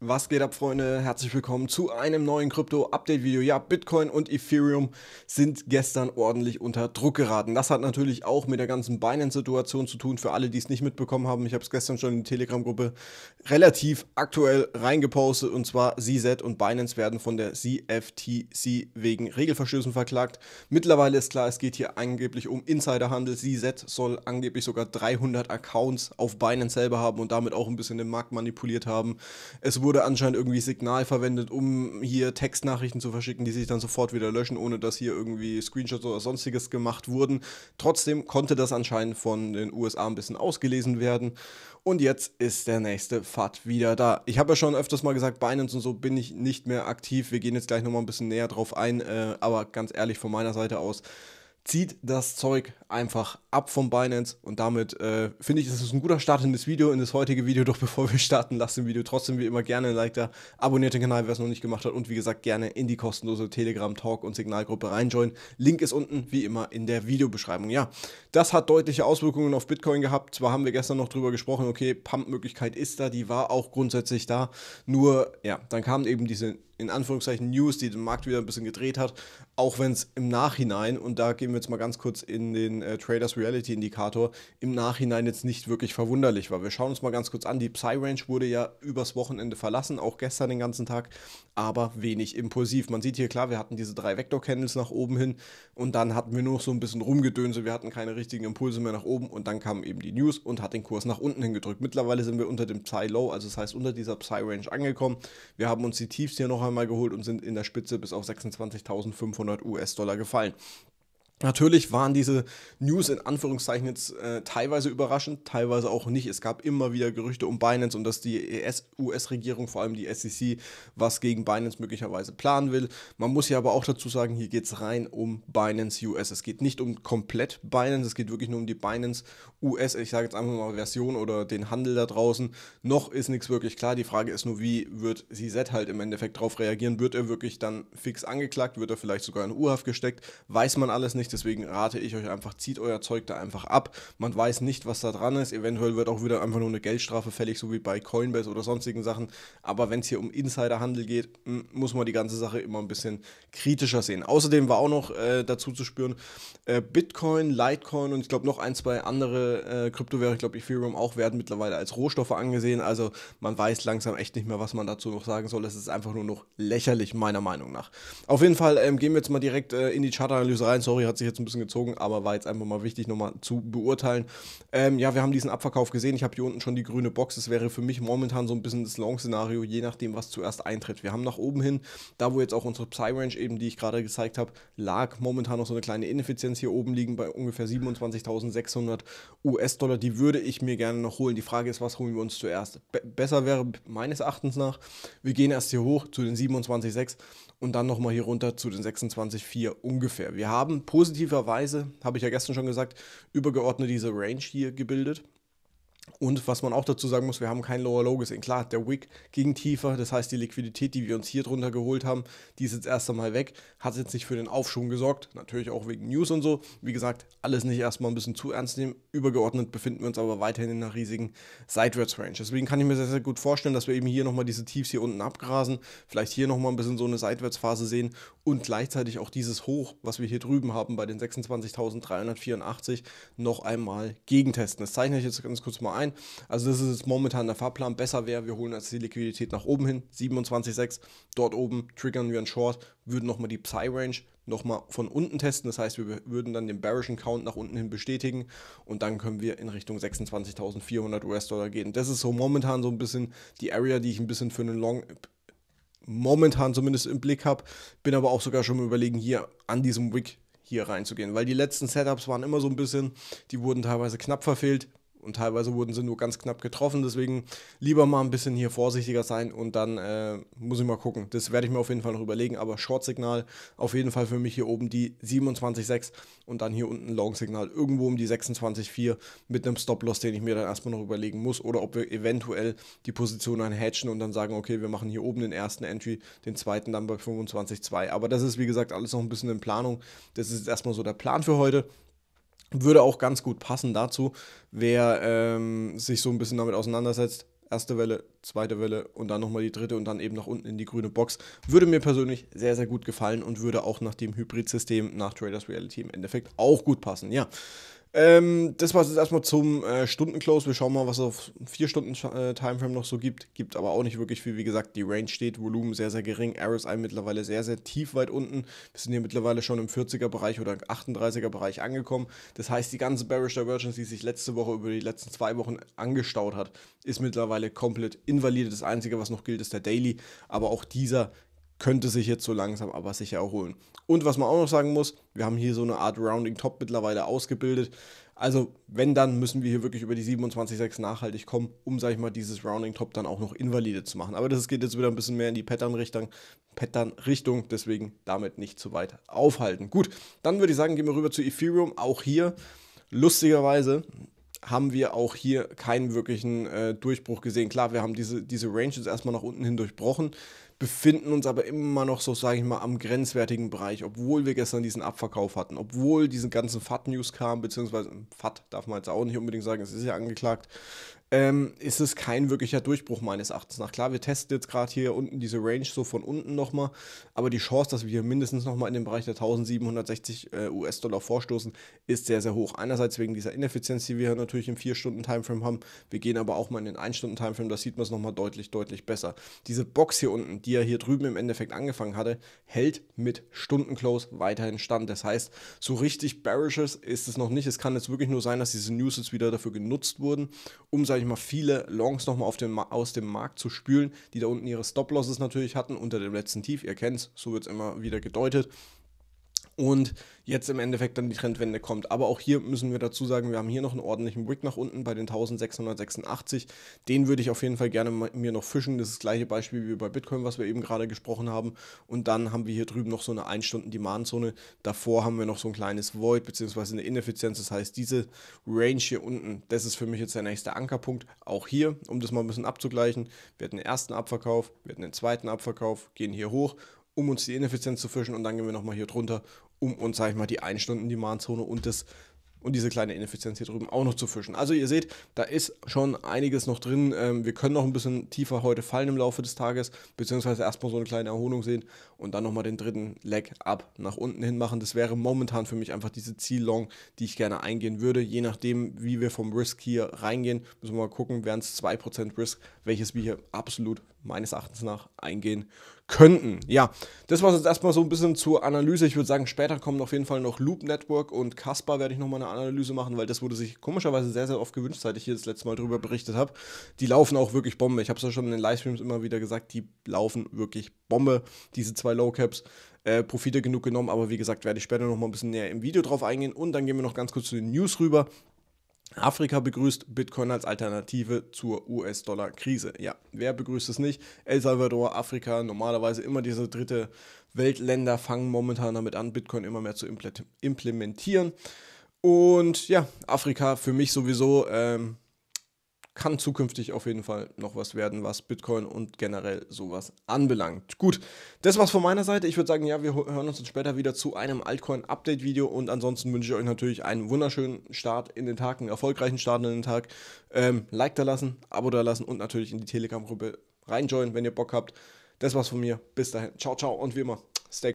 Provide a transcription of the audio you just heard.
Was geht ab, Freunde? Herzlich willkommen zu einem neuen Krypto-Update-Video. Ja, Bitcoin und Ethereum sind gestern ordentlich unter Druck geraten. Das hat natürlich auch mit der ganzen Binance-Situation zu tun. Für alle, die es nicht mitbekommen haben, ich habe es gestern schon in die Telegram-Gruppe relativ aktuell reingepostet. Und zwar CZ und Binance werden von der CFTC wegen Regelverstößen verklagt. Mittlerweile ist klar, es geht hier angeblich um Insiderhandel. CZ soll angeblich sogar 300 Accounts auf Binance selber haben und damit auch ein bisschen den Markt manipuliert haben. Es wurde anscheinend irgendwie Signal verwendet, um hier Textnachrichten zu verschicken, die sich dann sofort wieder löschen, ohne dass hier irgendwie Screenshots oder sonstiges gemacht wurden. Trotzdem konnte das anscheinend von den USA ein bisschen ausgelesen werden. Und jetzt ist der nächste FAT wieder da. Ich habe ja schon öfters mal gesagt, Binance und so bin ich nicht mehr aktiv. Wir gehen jetzt gleich nochmal ein bisschen näher drauf ein. Äh, aber ganz ehrlich, von meiner Seite aus, zieht das Zeug einfach ab vom Binance und damit äh, finde ich, das ist ein guter Start in das Video, in das heutige Video. Doch bevor wir starten, lasst dem Video trotzdem wie immer gerne ein Like da, abonniert den Kanal, wer es noch nicht gemacht hat und wie gesagt gerne in die kostenlose Telegram Talk und Signalgruppe reinjoinen. Link ist unten wie immer in der Videobeschreibung. Ja, das hat deutliche Auswirkungen auf Bitcoin gehabt. Zwar haben wir gestern noch drüber gesprochen, okay, Pump-Möglichkeit ist da, die war auch grundsätzlich da. Nur, ja, dann kamen eben diese in Anführungszeichen News, die den Markt wieder ein bisschen gedreht hat, auch wenn es im Nachhinein, und da gehen wir jetzt mal ganz kurz in den äh, Traders Reality Indikator, im Nachhinein jetzt nicht wirklich verwunderlich war. Wir schauen uns mal ganz kurz an, die Psy-Range wurde ja übers Wochenende verlassen, auch gestern den ganzen Tag, aber wenig impulsiv. Man sieht hier klar, wir hatten diese drei Vector-Candles nach oben hin und dann hatten wir nur so ein bisschen rumgedönse, wir hatten keine richtigen Impulse mehr nach oben und dann kamen eben die News und hat den Kurs nach unten hingedrückt. Mittlerweile sind wir unter dem Psy-Low, also das heißt unter dieser Psy-Range angekommen. Wir haben uns die Tiefs hier noch einmal geholt und sind in der Spitze bis auf 26.500 US-Dollar gefallen. Natürlich waren diese News in Anführungszeichen jetzt äh, teilweise überraschend, teilweise auch nicht. Es gab immer wieder Gerüchte um Binance und dass die e US-Regierung, vor allem die SEC, was gegen Binance möglicherweise planen will. Man muss ja aber auch dazu sagen, hier geht es rein um Binance US. Es geht nicht um komplett Binance, es geht wirklich nur um die Binance US. Ich sage jetzt einfach mal Version oder den Handel da draußen. Noch ist nichts wirklich klar. Die Frage ist nur, wie wird CZ halt im Endeffekt darauf reagieren? Wird er wirklich dann fix angeklagt? Wird er vielleicht sogar in U-Haft gesteckt? Weiß man alles nicht nicht. Deswegen rate ich euch einfach, zieht euer Zeug da einfach ab. Man weiß nicht, was da dran ist. Eventuell wird auch wieder einfach nur eine Geldstrafe fällig, so wie bei Coinbase oder sonstigen Sachen. Aber wenn es hier um Insiderhandel geht, hm, muss man die ganze Sache immer ein bisschen kritischer sehen. Außerdem war auch noch äh, dazu zu spüren, äh, Bitcoin, Litecoin und ich glaube noch ein, zwei andere äh, Kryptowährungen, ich glaube Ethereum auch, werden mittlerweile als Rohstoffe angesehen. Also man weiß langsam echt nicht mehr, was man dazu noch sagen soll. Es ist einfach nur noch lächerlich, meiner Meinung nach. Auf jeden Fall ähm, gehen wir jetzt mal direkt äh, in die Chartanalyse rein. Sorry, hat hat sich jetzt ein bisschen gezogen, aber war jetzt einfach mal wichtig, nochmal zu beurteilen. Ähm, ja, wir haben diesen Abverkauf gesehen. Ich habe hier unten schon die grüne Box. Das wäre für mich momentan so ein bisschen das Long-Szenario, je nachdem, was zuerst eintritt. Wir haben nach oben hin, da wo jetzt auch unsere Psy-Range eben, die ich gerade gezeigt habe, lag momentan noch so eine kleine Ineffizienz hier oben liegen bei ungefähr 27.600 US-Dollar. Die würde ich mir gerne noch holen. Die Frage ist, was holen wir uns zuerst? Be besser wäre meines Erachtens nach, wir gehen erst hier hoch zu den 27,6 und dann nochmal hier runter zu den 26,4 ungefähr. Wir haben positiv positiverweise, habe ich ja gestern schon gesagt, übergeordnet diese Range hier gebildet. Und was man auch dazu sagen muss, wir haben kein Lower Low gesehen. Klar, der Wick ging tiefer, das heißt, die Liquidität, die wir uns hier drunter geholt haben, die ist jetzt erst einmal weg. Hat jetzt nicht für den Aufschwung gesorgt, natürlich auch wegen News und so. Wie gesagt, alles nicht erstmal ein bisschen zu ernst nehmen. Übergeordnet befinden wir uns aber weiterhin in einer riesigen Seitwärts-Range. Deswegen kann ich mir sehr, sehr gut vorstellen, dass wir eben hier nochmal diese Tiefs hier unten abgrasen, vielleicht hier nochmal ein bisschen so eine Seitwärtsphase sehen und gleichzeitig auch dieses Hoch, was wir hier drüben haben bei den 26.384, noch einmal gegentesten. Das zeichne ich jetzt ganz kurz mal Verein. Also das ist jetzt momentan der Fahrplan. Besser wäre, wir holen jetzt die Liquidität nach oben hin, 27,6. Dort oben triggern wir einen Short, würden nochmal die Psy-Range nochmal von unten testen. Das heißt, wir würden dann den bearischen Count nach unten hin bestätigen und dann können wir in Richtung 26.400 US-Dollar gehen. Das ist so momentan so ein bisschen die Area, die ich ein bisschen für einen Long momentan zumindest im Blick habe. Bin aber auch sogar schon überlegen, hier an diesem Wick hier reinzugehen, weil die letzten Setups waren immer so ein bisschen, die wurden teilweise knapp verfehlt und teilweise wurden sie nur ganz knapp getroffen. Deswegen lieber mal ein bisschen hier vorsichtiger sein und dann äh, muss ich mal gucken. Das werde ich mir auf jeden Fall noch überlegen. Aber Short-Signal auf jeden Fall für mich hier oben die 27,6 und dann hier unten Long-Signal irgendwo um die 26,4 mit einem Stop-Loss, den ich mir dann erstmal noch überlegen muss. Oder ob wir eventuell die Position dann hatchen und dann sagen, okay, wir machen hier oben den ersten Entry, den zweiten dann bei 25,2. Aber das ist wie gesagt alles noch ein bisschen in Planung. Das ist erstmal so der Plan für heute. Würde auch ganz gut passen dazu, wer ähm, sich so ein bisschen damit auseinandersetzt. Erste Welle, zweite Welle und dann nochmal die dritte und dann eben nach unten in die grüne Box. Würde mir persönlich sehr, sehr gut gefallen und würde auch nach dem Hybrid-System nach Traders Reality im Endeffekt auch gut passen. Ja, ähm, das war es jetzt erstmal zum äh, Stundenclose. Wir schauen mal, was es auf 4 Stunden äh, Timeframe noch so gibt. Gibt aber auch nicht wirklich viel. Wie gesagt, die Range steht, Volumen sehr, sehr gering. RSI mittlerweile sehr, sehr tief weit unten. Wir sind hier mittlerweile schon im 40er-Bereich oder 38er-Bereich angekommen. Das heißt, die ganze Bearish Divergence, die sich letzte Woche über die letzten zwei Wochen angestaut hat, ist mittlerweile komplett invalide. Das Einzige, was noch gilt, ist der Daily. Aber auch dieser könnte sich jetzt so langsam aber sicher erholen. Und was man auch noch sagen muss, wir haben hier so eine Art Rounding Top mittlerweile ausgebildet. Also wenn, dann müssen wir hier wirklich über die 27,6 nachhaltig kommen, um, sag ich mal, dieses Rounding Top dann auch noch invalide zu machen. Aber das geht jetzt wieder ein bisschen mehr in die Pattern-Richtung, pattern deswegen damit nicht zu weit aufhalten. Gut, dann würde ich sagen, gehen wir rüber zu Ethereum. Auch hier, lustigerweise, haben wir auch hier keinen wirklichen äh, Durchbruch gesehen. Klar, wir haben diese, diese Range jetzt erstmal nach unten hin durchbrochen befinden uns aber immer noch so, sage ich mal, am grenzwertigen Bereich, obwohl wir gestern diesen Abverkauf hatten, obwohl diese ganzen FAT-News kamen, beziehungsweise FAT darf man jetzt auch nicht unbedingt sagen, es ist ja angeklagt, ähm, ist es kein wirklicher Durchbruch meines Erachtens nach. Klar, wir testen jetzt gerade hier unten diese Range so von unten nochmal, aber die Chance, dass wir hier mindestens nochmal in den Bereich der 1760 äh, US-Dollar vorstoßen, ist sehr, sehr hoch. Einerseits wegen dieser Ineffizienz, die wir natürlich im 4-Stunden-Timeframe haben, wir gehen aber auch mal in den 1-Stunden-Timeframe, da sieht man es nochmal deutlich, deutlich besser. Diese Box hier unten, die ja hier drüben im Endeffekt angefangen hatte, hält mit Stunden-Close weiterhin stand. Das heißt, so richtig bearishes ist es noch nicht. Es kann jetzt wirklich nur sein, dass diese News jetzt wieder dafür genutzt wurden, um sein sage ich mal, viele Longs nochmal aus dem Markt zu spülen, die da unten ihre Stop-Losses natürlich hatten unter dem letzten Tief. Ihr kennt es, so wird es immer wieder gedeutet und jetzt im Endeffekt dann die Trendwende kommt. Aber auch hier müssen wir dazu sagen, wir haben hier noch einen ordentlichen Wick nach unten bei den 1686. Den würde ich auf jeden Fall gerne mir noch fischen. Das ist das gleiche Beispiel wie bei Bitcoin, was wir eben gerade gesprochen haben. Und dann haben wir hier drüben noch so eine 1-Stunden-Demand-Zone. Davor haben wir noch so ein kleines Void bzw. eine Ineffizienz. Das heißt, diese Range hier unten, das ist für mich jetzt der nächste Ankerpunkt. Auch hier, um das mal ein bisschen abzugleichen, wir hatten den ersten Abverkauf, wir hatten den zweiten Abverkauf, gehen hier hoch um uns die Ineffizienz zu fischen und dann gehen wir nochmal hier drunter um uns, sag ich mal, die einstunden stunden demand zone und das und diese kleine Ineffizienz hier drüben auch noch zu fischen. Also ihr seht, da ist schon einiges noch drin. Ähm, wir können noch ein bisschen tiefer heute fallen im Laufe des Tages, beziehungsweise erstmal so eine kleine Erholung sehen und dann nochmal den dritten Leg ab nach unten hin machen. Das wäre momentan für mich einfach diese Ziel-Long, die ich gerne eingehen würde. Je nachdem, wie wir vom Risk hier reingehen, müssen wir mal gucken, wären es 2% Risk, welches wir hier absolut meines Erachtens nach eingehen könnten. Ja, das war es jetzt erstmal so ein bisschen zur Analyse. Ich würde sagen, später kommen auf jeden Fall noch Loop Network und Casper werde ich nochmal eine Analyse machen, weil das wurde sich komischerweise sehr, sehr oft gewünscht, seit ich hier das letzte Mal drüber berichtet habe. Die laufen auch wirklich Bombe. Ich habe es ja schon in den Livestreams immer wieder gesagt, die laufen wirklich Bombe, diese zwei Low Caps. Äh, Profite genug genommen, aber wie gesagt, werde ich später noch mal ein bisschen näher im Video drauf eingehen und dann gehen wir noch ganz kurz zu den News rüber. Afrika begrüßt Bitcoin als Alternative zur US-Dollar-Krise. Ja, wer begrüßt es nicht? El Salvador, Afrika, normalerweise immer diese dritte Weltländer fangen momentan damit an, Bitcoin immer mehr zu implementieren. Und ja, Afrika für mich sowieso ähm, kann zukünftig auf jeden Fall noch was werden, was Bitcoin und generell sowas anbelangt. Gut, das war's von meiner Seite. Ich würde sagen, ja, wir hören uns später wieder zu einem Altcoin-Update-Video und ansonsten wünsche ich euch natürlich einen wunderschönen Start in den Tag, einen erfolgreichen Start in den Tag. Ähm, like da lassen, Abo da lassen und natürlich in die Telegram-Gruppe reinjoinen, wenn ihr Bock habt. Das war's von mir. Bis dahin. Ciao, ciao und wie immer. Stay